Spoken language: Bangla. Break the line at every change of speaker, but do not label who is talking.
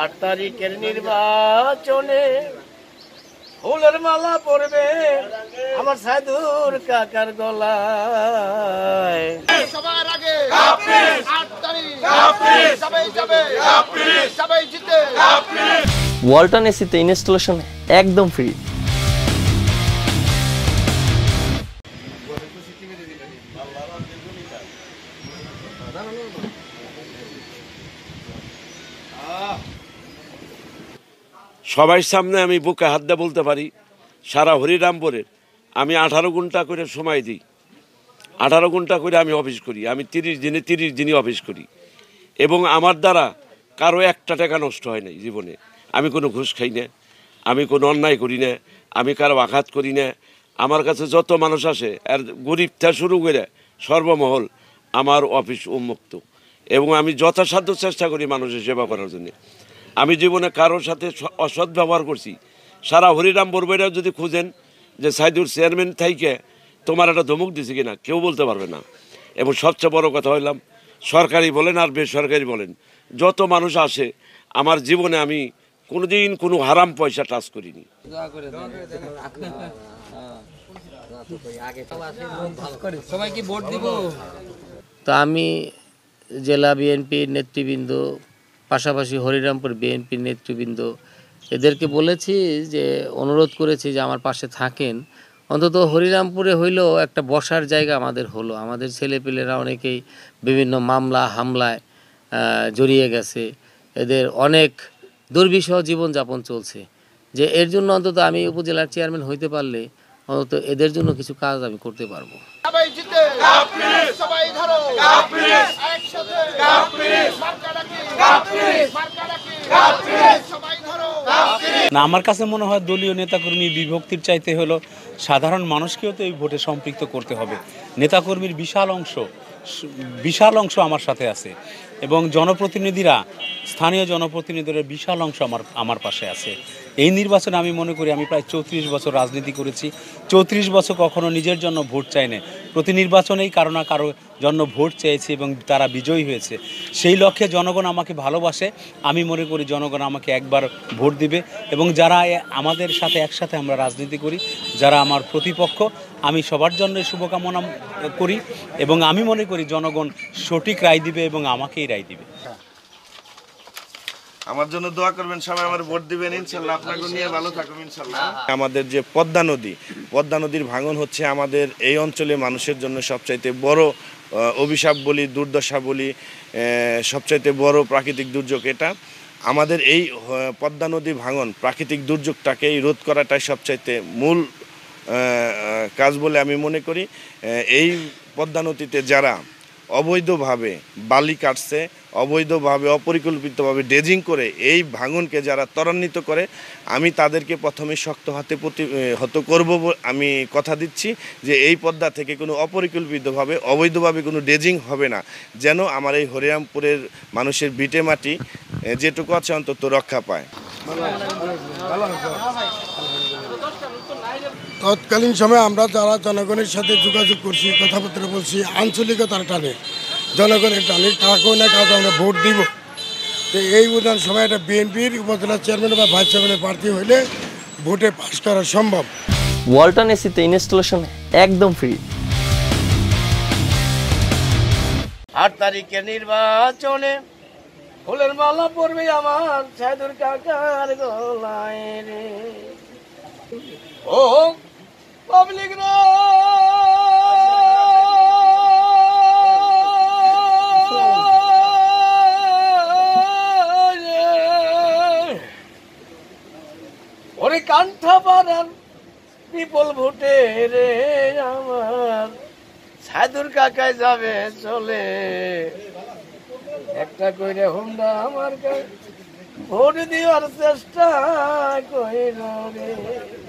আট তারিখের নির্বাচনে ফুলের মালা পড়বে আমার সাধুর কাকার গলায় সবার আগে ওয়ালটন এসিতে ইনস্টলেশন একদম ফ্রি
Ah. সবাই সামনে আমি বুকে হাত দিয়ে বলতে পারি সারা হরিরামপুরের আমি আঠারো ঘন্টা করে সময় দিই আঠারো ঘন্টা করে আমি অফিস করি আমি তিরিশ দিনে তিরিশ দিনই অফিস করি এবং আমার দ্বারা কারো একটা টাকা নষ্ট হয় নাই জীবনে আমি কোনো ঘুষ খাই না আমি কোনো অন্যায় করি না আমি কারো আঘাত করি না আমার কাছে যত মানুষ আসে আর থেকে শুরু করে সর্বমহল আমার অফিস উন্মুক্ত এবং আমি যথাসাধ্য চেষ্টা করি মানুষের সেবা করার জন্য আমি জীবনে কারোর সাথে অসৎ ব্যবহার করছি সারা হরিরাম বরবাইরাও যদি খুঁজেন যে সাইদুর চেয়ারম্যান থাইকে তোমার একটা ধমুক দিছে কিনা কেউ বলতে পারবে না এবং সবচেয়ে বড় কথা হইলাম সরকারি বলেন আর বেসরকারি বলেন যত মানুষ আসে আমার জীবনে আমি কোনোদিন কোনো হারাম পয়সা টাচ করিনি
তো আমি জেলা বিএনপির নেতৃবৃন্দ পাশাপাশি হরিরামপুর বিএনপির নেতৃবৃন্দ এদেরকে বলেছি যে অনুরোধ করেছি যে আমার পাশে থাকেন অন্তত হরিরামপুরে হইলেও একটা বসার জায়গা আমাদের হলো আমাদের ছেলেপিলেরা অনেকেই বিভিন্ন মামলা হামলায় জড়িয়ে গেছে এদের অনেক দুর্বিষহ জীবনযাপন চলছে যে এর জন্য অন্তত আমি উপজেলার চেয়ারম্যান হইতে পারলে অন্তত এদের জন্য কিছু কাজ আমি করতে পারবো
না আমার কাছে মনে হয় দলীয় নেতাকর্মী বিভক্তির চাইতে হলো সাধারণ মানুষকেও তো এই ভোটে সম্পৃক্ত করতে হবে নেতাকর্মীর বিশাল অংশ বিশাল অংশ আমার সাথে আছে এবং জনপ্রতিনিধিরা স্থানীয় জনপ্রতিনিধিদের বিশাল অংশ আমার আমার পাশে আছে এই নির্বাচনে আমি মনে করি আমি প্রায় চৌত্রিশ বছর রাজনীতি করেছি চৌত্রিশ বছর কখনো নিজের জন্য ভোট চাই না প্রতি নির্বাচনেই কারো না কারো জন্য ভোট চেয়েছি এবং তারা বিজয়ী হয়েছে সেই লক্ষ্যে জনগণ আমাকে ভালোবাসে আমি মনে করি জনগণ আমাকে একবার ভোট দিবে এবং যারা আমাদের সাথে একসাথে আমরা রাজনীতি করি যারা আমার প্রতিপক্ষ আমি সবার জন্য শুভকামনা করি এবং আমি মনে করি জনগণ সঠিক রায় দিবে এবং আমাকেই রায় দিবে
আমার জন্য দোয়া করবেন সবাই আমার ভোট দিবেন ইনশাল্লাহ আপনাকে নিয়ে ভালো থাকুন ইনশাল্লাহ আমাদের যে পদ্মা নদী পদ্মা নদীর ভাঙন হচ্ছে আমাদের এই অঞ্চলে মানুষের জন্য সবচাইতে বড় অভিশাপ বলি দুর্দশা বলি সবচাইতে বড় প্রাকৃতিক দুর্যোগ এটা আমাদের এই পদ্মা নদী ভাঙন প্রাকৃতিক দুর্যোগটাকেই রোধ করাটাই সবচাইতে মূল কাজ বলে আমি মনে করি এই পদ্মা নদীতে যারা অবৈধভাবে বালি কাটছে অবৈধভাবে অপরিকল্পিতভাবে ডেজিং করে এই ভাঙনকে যারা ত্বরান্বিত করে আমি তাদেরকে প্রথমে শক্ত হাতে প্রতি হত করব আমি কথা দিচ্ছি যে এই পদ্মা থেকে কোনো অপরিকল্পিতভাবে অবৈধভাবে কোনো ডেজিং হবে না যেন আমার এই হরিরামপুরের মানুষের বিটে মাটি যেটুকু আছে অন্তত রক্ষা পায় তৎকালীন সময়ে আমরা যারা জনগণের সাথে যোগাযোগ করছি কথাবার্তা বলছি আঞ্চলিকতার টানে জনগণের টানে কাকেও না কাউকে আমরা ভোট দিব তো এই উদাহরণ সময় এটা বিএনপির উপজেলা চেয়ারম্যান বা ভাইস চেয়ারম্যানের প্রার্থী হলে ভোটে পাশ করা সম্ভব
ওয়ালটন এসিতে ইনস্টলেশন একদম ফ্রি আট তারিখে নির্বাচনে ফুলের মালা পড়বে আমার সাধুর কাকার গলায় রে ও পাবলিক রা ওরে কান্ঠা পাড়ান বিপুল ভোটে রে আমার সাধুর কাকায় যাবে চলে চেষ্টা কইরা হুন্ডা আমার ভোট দিওয়ার চেষ্টা কইর রে